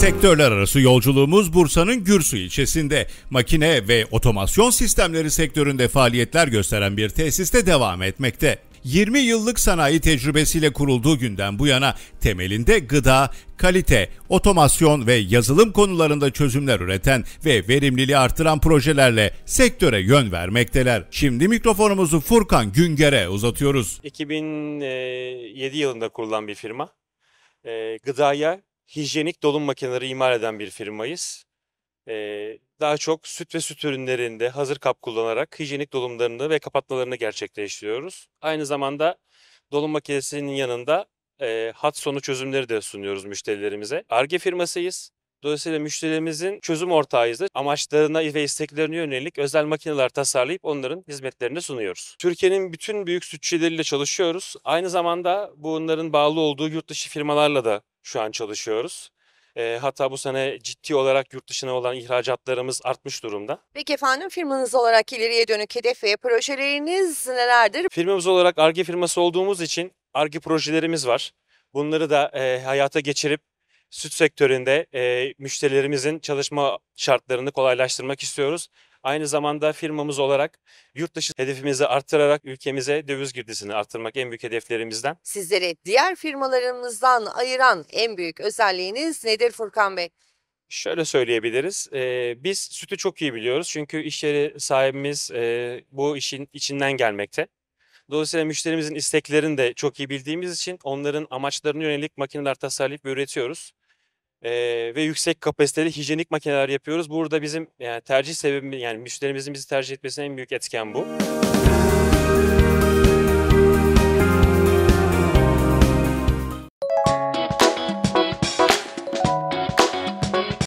Sektörler arası yolculuğumuz Bursa'nın Gürsu ilçesinde makine ve otomasyon sistemleri sektöründe faaliyetler gösteren bir tesiste devam etmekte. 20 yıllık sanayi tecrübesiyle kurulduğu günden bu yana temelinde gıda, kalite, otomasyon ve yazılım konularında çözümler üreten ve verimliliği artıran projelerle sektöre yön vermekteler. Şimdi mikrofonumuzu Furkan Günger'e uzatıyoruz. 2007 e, yılında kurulan bir firma. E, gıdaya hijyenik dolum makineleri imal eden bir firmayız. Ee, daha çok süt ve süt ürünlerinde hazır kap kullanarak hijyenik dolumlarını ve kapatmalarını gerçekleştiriyoruz. Aynı zamanda dolum makinesinin yanında e, hat sonu çözümleri de sunuyoruz müşterilerimize. Arge firmasıyız. Dolayısıyla müşterilerimizin çözüm ortağıyız da amaçlarına ve isteklerine yönelik özel makineler tasarlayıp onların hizmetlerini sunuyoruz. Türkiye'nin bütün büyük sütçüleriyle çalışıyoruz. Aynı zamanda bunların bağlı olduğu yurt dışı firmalarla da şu an çalışıyoruz. E, hatta bu sene ciddi olarak yurt dışına olan ihracatlarımız artmış durumda. Peki efendim firmanız olarak ileriye dönük hedef ve projeleriniz nelerdir? Firmamız olarak ARGE firması olduğumuz için ARGE projelerimiz var. Bunları da e, hayata geçirip süt sektöründe e, müşterilerimizin çalışma şartlarını kolaylaştırmak istiyoruz Aynı zamanda firmamız olarak yurt dışı hedefimizi arttırarak ülkemize döviz girdisini arttırmak en büyük hedeflerimizden. Sizleri diğer firmalarımızdan ayıran en büyük özelliğiniz nedir Furkan Bey? Şöyle söyleyebiliriz. E, biz sütü çok iyi biliyoruz. Çünkü iş yeri sahibimiz e, bu işin içinden gelmekte. Dolayısıyla müşterimizin isteklerini de çok iyi bildiğimiz için onların amaçlarına yönelik makineler tasarlayıp üretiyoruz e, ve yüksek kapasiteli hijyenik makineler yapıyoruz. Burada bizim yani tercih sebebi, yani müşterimizin bizi tercih etmesinin en büyük etken bu. Müzik